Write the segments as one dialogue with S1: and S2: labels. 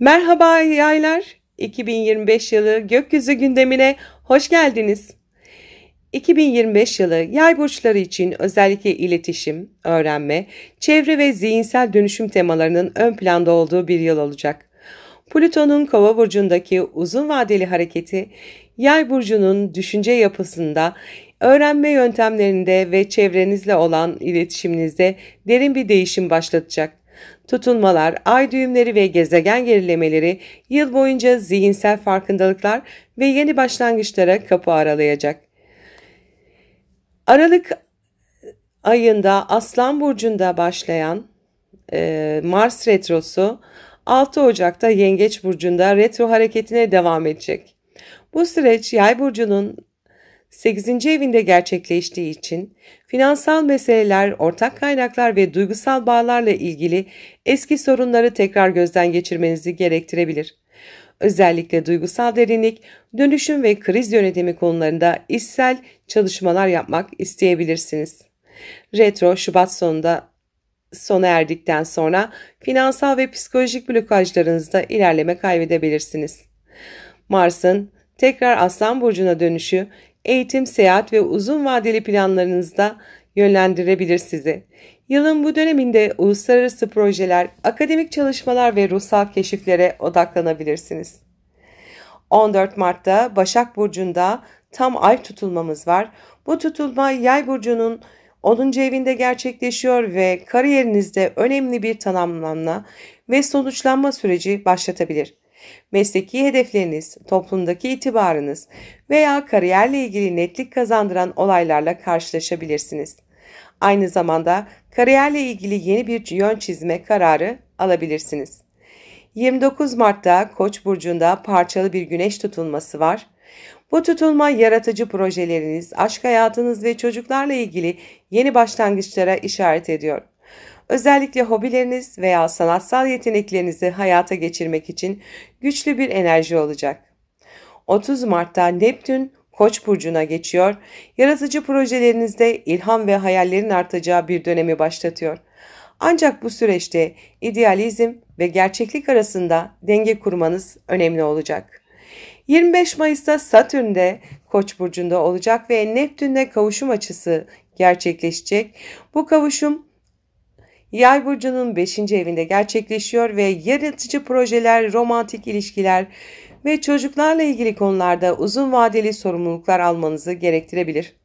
S1: Merhaba yaylar. 2025 yılı gökyüzü gündemine hoş geldiniz. 2025 yılı yay burçları için özellikle iletişim, öğrenme, çevre ve zihinsel dönüşüm temalarının ön planda olduğu bir yıl olacak. Plüton'un kova burcundaki uzun vadeli hareketi yay burcunun düşünce yapısında, öğrenme yöntemlerinde ve çevrenizle olan iletişiminizde derin bir değişim başlatacak. Tutunmalar, ay düğümleri ve gezegen gerilemeleri yıl boyunca zihinsel farkındalıklar ve yeni başlangıçlara kapı aralayacak. Aralık ayında Aslan Burcu'nda başlayan e, Mars Retrosu 6 Ocak'ta Yengeç Burcu'nda retro hareketine devam edecek. Bu süreç Yay burcunun 8. evinde gerçekleştiği için finansal meseleler, ortak kaynaklar ve duygusal bağlarla ilgili eski sorunları tekrar gözden geçirmenizi gerektirebilir. Özellikle duygusal derinlik, dönüşüm ve kriz yönetimi konularında işsel çalışmalar yapmak isteyebilirsiniz. Retro Şubat sonunda sona erdikten sonra finansal ve psikolojik blokajlarınızda ilerleme kaybedebilirsiniz. Mars'ın tekrar Aslan burcuna dönüşü eğitim, seyahat ve uzun vadeli planlarınızda yönlendirebilir sizi. Yılın bu döneminde uluslararası projeler, akademik çalışmalar ve ruhsal keşiflere odaklanabilirsiniz. 14 Mart'ta Başak Burcu'nda tam ay tutulmamız var. Bu tutulma Yay Burcu'nun 10. evinde gerçekleşiyor ve kariyerinizde önemli bir tanımlanma ve sonuçlanma süreci başlatabilir. Mesleki hedefleriniz, toplumdaki itibarınız veya kariyerle ilgili netlik kazandıran olaylarla karşılaşabilirsiniz. Aynı zamanda kariyerle ilgili yeni bir yön çizme kararı alabilirsiniz. 29 Mart'ta Koç burcunda parçalı bir güneş tutulması var. Bu tutulma yaratıcı projeleriniz, aşk hayatınız ve çocuklarla ilgili yeni başlangıçlara işaret ediyor. Özellikle hobileriniz veya sanatsal yeteneklerinizi hayata geçirmek için güçlü bir enerji olacak. 30 Mart'ta Neptün Koç burcuna geçiyor. Yaratıcı projelerinizde ilham ve hayallerin artacağı bir dönemi başlatıyor. Ancak bu süreçte idealizm ve gerçeklik arasında denge kurmanız önemli olacak. 25 Mayıs'ta Satürn de Koç burcunda olacak ve Neptün'le kavuşum açısı gerçekleşecek. Bu kavuşum Yay burcunun 5. evinde gerçekleşiyor ve yaratıcı projeler, romantik ilişkiler ve çocuklarla ilgili konularda uzun vadeli sorumluluklar almanızı gerektirebilir.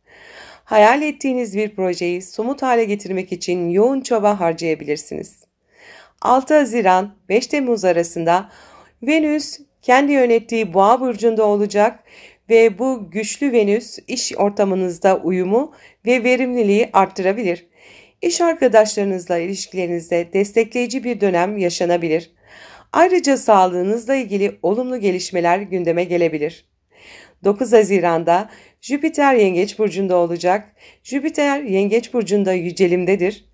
S1: Hayal ettiğiniz bir projeyi somut hale getirmek için yoğun çaba harcayabilirsiniz. 6 Haziran 5 Temmuz arasında Venüs kendi yönettiği Boğa burcunda olacak ve bu güçlü Venüs iş ortamınızda uyumu ve verimliliği arttırabilir. İş arkadaşlarınızla ilişkilerinizde destekleyici bir dönem yaşanabilir. Ayrıca sağlığınızla ilgili olumlu gelişmeler gündeme gelebilir. 9 Haziran'da Jüpiter Yengeç Burcu'nda olacak. Jüpiter Yengeç Burcu'nda yücelimdedir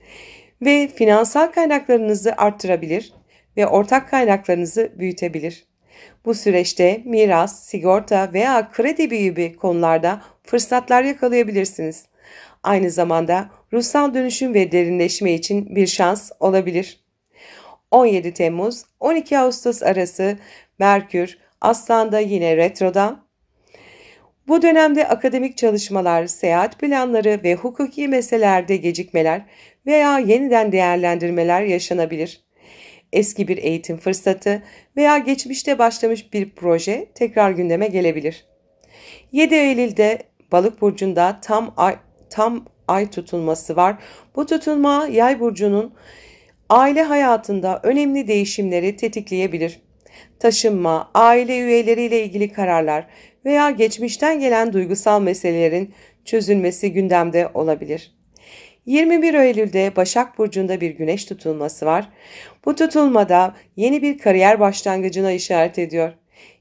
S1: ve finansal kaynaklarınızı arttırabilir ve ortak kaynaklarınızı büyütebilir. Bu süreçte miras, sigorta veya kredi gibi konularda fırsatlar yakalayabilirsiniz. Aynı zamanda ruhsal dönüşüm ve derinleşme için bir şans olabilir. 17 Temmuz 12 Ağustos arası Merkür Aslan'da yine retroda. Bu dönemde akademik çalışmalar, seyahat planları ve hukuki meselelerde gecikmeler veya yeniden değerlendirmeler yaşanabilir. Eski bir eğitim fırsatı veya geçmişte başlamış bir proje tekrar gündeme gelebilir. 7 Eylül'de Balık burcunda tam ay, tam ay tutulması var. Bu tutulma yay burcunun aile hayatında önemli değişimleri tetikleyebilir. Taşınma, aile üyeleriyle ilgili kararlar veya geçmişten gelen duygusal meselelerin çözülmesi gündemde olabilir. 21 Eylül'de Başak Burcu'nda bir güneş tutulması var. Bu tutulmada yeni bir kariyer başlangıcına işaret ediyor.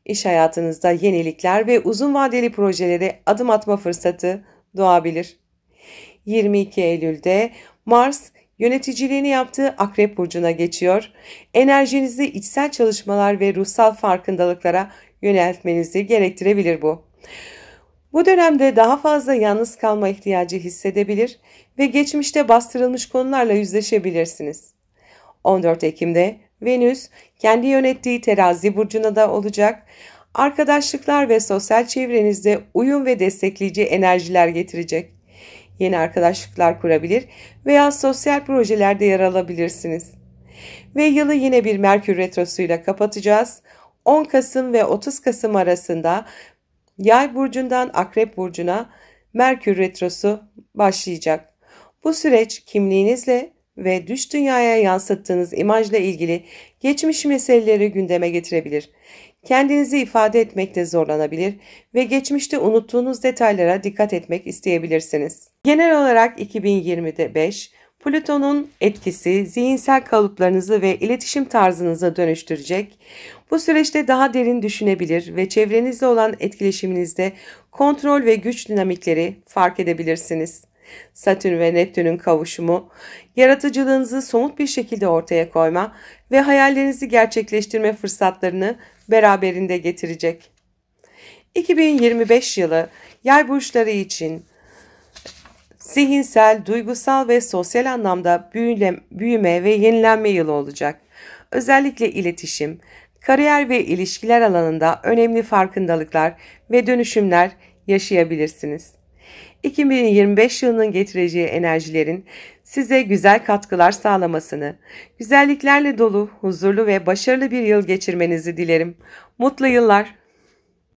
S1: İş hayatınızda yenilikler ve uzun vadeli projelere adım atma fırsatı doğabilir. 22 Eylül'de Mars yöneticiliğini yaptığı Akrep Burcu'na geçiyor. Enerjinizi içsel çalışmalar ve ruhsal farkındalıklara yöneltmenizi gerektirebilir bu. Bu dönemde daha fazla yalnız kalma ihtiyacı hissedebilir ve geçmişte bastırılmış konularla yüzleşebilirsiniz. 14 Ekim'de Venüs kendi yönettiği terazi burcuna da olacak. Arkadaşlıklar ve sosyal çevrenizde uyum ve destekleyici enerjiler getirecek yeni arkadaşlıklar kurabilir veya sosyal projelerde yer alabilirsiniz. Ve yılı yine bir Merkür Retrosu'yla kapatacağız. 10 Kasım ve 30 Kasım arasında Yay burcundan Akrep burcuna Merkür retrosu başlayacak. Bu süreç kimliğinizle ve düş dünyaya yansıttığınız imajla ilgili geçmiş meseleleri gündeme getirebilir. Kendinizi ifade etmekte zorlanabilir ve geçmişte unuttuğunuz detaylara dikkat etmek isteyebilirsiniz. Genel olarak 2020'de 5, Plüton'un etkisi zihinsel kalıplarınızı ve iletişim tarzınızı dönüştürecek. Bu süreçte daha derin düşünebilir ve çevrenizle olan etkileşiminizde kontrol ve güç dinamikleri fark edebilirsiniz. Satürn ve Neptün'ün kavuşumu, yaratıcılığınızı somut bir şekilde ortaya koyma ve hayallerinizi gerçekleştirme fırsatlarını beraberinde getirecek. 2025 yılı yay burçları için zihinsel, duygusal ve sosyal anlamda büyüme ve yenilenme yılı olacak. Özellikle iletişim, kariyer ve ilişkiler alanında önemli farkındalıklar ve dönüşümler yaşayabilirsiniz. 2025 yılının getireceği enerjilerin size güzel katkılar sağlamasını, güzelliklerle dolu, huzurlu ve başarılı bir yıl geçirmenizi dilerim. Mutlu yıllar.